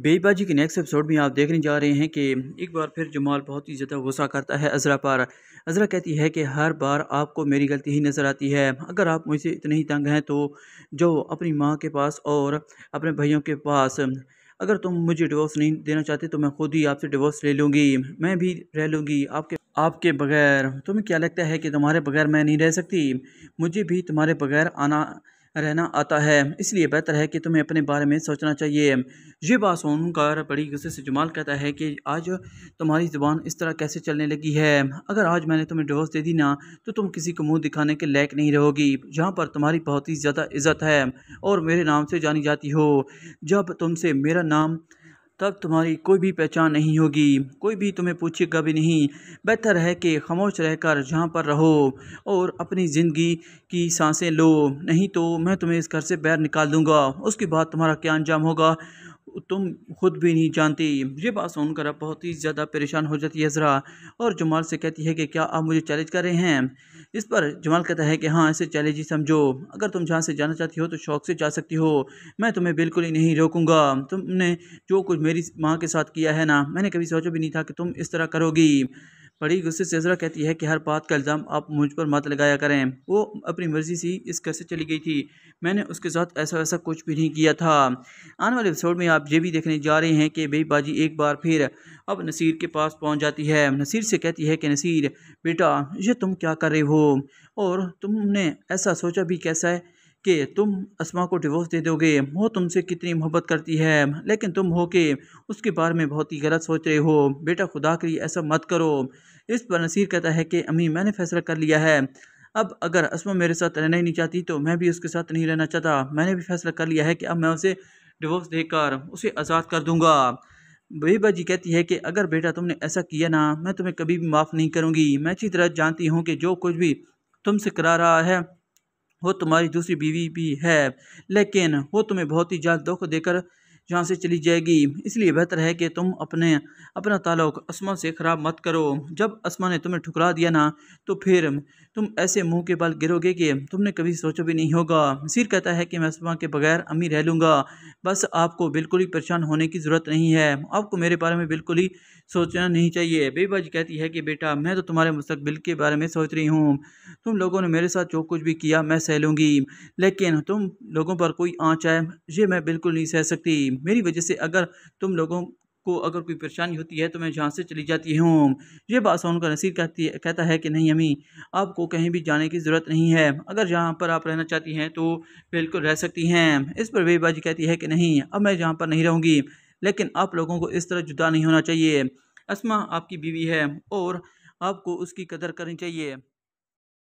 बेबाजी के next episode में आप देखने जा रहे हैं कि एक बार फिर जमाल बहुत ही ज़्यादा गुस्सा करता है अजरा पर अजरा कहती है कि हर बार आपको मेरी गलती ही नज़र आती है अगर आप मुझसे इतने ही तंग हैं तो जो अपनी माँ के पास और अपने भाइयों के पास अगर तुम मुझे डिवोर्स नहीं देना चाहते तो मैं खुद ही आपसे डिवोर्स ले लूँगी मैं भी रह लूँगी आपके आपके बगैर तुम्हें क्या लगता है कि तुम्हारे बगैर मैं नहीं रह सकती मुझे भी तुम्हारे बगैर आना रहना आता है इसलिए बेहतर है कि तुम्हें अपने बारे में सोचना चाहिए ये बात सुनकर बड़ी गुस्से से जुमाल कहता है कि आज तुम्हारी ज़ुबान इस तरह कैसे चलने लगी है अगर आज मैंने तुम्हें डिवोर्स दे दी ना तो तुम किसी को मुंह दिखाने के लायक नहीं रहोगी जहाँ पर तुम्हारी बहुत ही ज़्यादा इज्जत है और मेरे नाम से जानी जाती हो जब तुमसे मेरा नाम तब तुम्हारी कोई भी पहचान नहीं होगी कोई भी तुम्हें पूछेगा भी नहीं बेहतर है कि खामोश रहकर जहाँ पर रहो और अपनी ज़िंदगी की सांसें लो नहीं तो मैं तुम्हें इस घर से बैर निकाल दूँगा उसके बाद तुम्हारा क्या अंजाम होगा तुम खुद भी नहीं जानती ये बात सुनकर अब बहुत ही ज़्यादा परेशान हो जाती है ज़रा और जमाल से कहती है कि क्या आप मुझे चैलेंज कर रहे हैं इस पर जमाल कहता है कि हाँ इसे चैलेंज ही समझो अगर तुम जहाँ से जाना चाहती हो तो शौक से जा सकती हो मैं तुम्हें बिल्कुल ही नहीं रोकूँगा तुमने जो कुछ मेरी माँ के साथ किया है ना मैंने कभी सोचा भी नहीं था कि तुम इस तरह करोगी बड़ी गुस्से से जरा कहती है कि हर बात का इल्ज़ाम आप मुझ पर मत लगाया करें वो अपनी मर्ज़ी से इस घर से चली गई थी मैंने उसके साथ ऐसा वैसा कुछ भी नहीं किया था आने वाले एपिसोड में आप ये भी देखने जा रहे हैं कि भाई बाजी एक बार फिर अब नसीर के पास पहुँच जाती है नसीर से कहती है कि नसीर बेटा ये तुम क्या कर रहे हो और तुमने ऐसा सोचा भी कैसा है कि तुम असमा को डिवोर्स दे दोगे वो तुमसे कितनी मोहब्बत करती है लेकिन तुम हो के उसके बारे में बहुत ही गलत सोच रहे हो बेटा खुदा के लिए ऐसा मत करो इस पर नसीर कहता है कि अम्मी मैंने फैसला कर लिया है अब अगर असमा मेरे साथ रहना ही नहीं चाहती तो मैं भी उसके साथ नहीं रहना चाहता मैंने भी फैसला कर लिया है कि अब मैं उसे डिवोर्स देकर उसे आज़ाद कर दूँगा बेबा जी कहती है कि अगर बेटा तुमने ऐसा किया ना मैं तुम्हें कभी भी माफ़ नहीं करूँगी मैं अच्छी तरह जानती हूँ कि जो कुछ भी तुमसे करा रहा है वो तुम्हारी दूसरी बीवी भी है लेकिन वो तुम्हें बहुत ही ज्यादा धोखा देकर यहाँ से चली जाएगी इसलिए बेहतर है कि तुम अपने अपना ताल्लुक आसमान से ख़राब मत करो जब आसमान ने तुम्हें ठुकरा दिया ना तो फिर तुम ऐसे मुंह के बल गिरोगे कि तुमने कभी सोचा भी नहीं होगा मसीर कहता है कि मैं सुबह के बगैर अमीर रह लूँगा बस आपको बिल्कुल ही परेशान होने की ज़रूरत नहीं है आपको मेरे बारे में बिल्कुल ही सोचना नहीं चाहिए बेबा जी कहती है कि बेटा मैं तो तुम्हारे मुस्तबिल के बारे में सोच रही हूँ तुम लोगों ने मेरे साथ जो कुछ भी किया मैं सह लूँगी लेकिन तुम लोगों पर कोई आँच आए ये मैं बिल्कुल नहीं सह सकती मेरी वजह से अगर तुम लोगों को अगर कोई परेशानी होती है तो मैं जहाँ से चली जाती हूँ ये बात सुन का नसीर कहती कहता है कि नहीं अम्मी आपको कहीं भी जाने की ज़रूरत नहीं है अगर जहाँ पर आप रहना चाहती हैं तो बिल्कुल रह सकती हैं इस पर बेबाजी कहती है कि नहीं अब मैं जहाँ पर नहीं रहूँगी लेकिन आप लोगों को इस तरह जुदा नहीं होना चाहिए असमा आपकी बीवी है और आपको उसकी कदर करनी चाहिए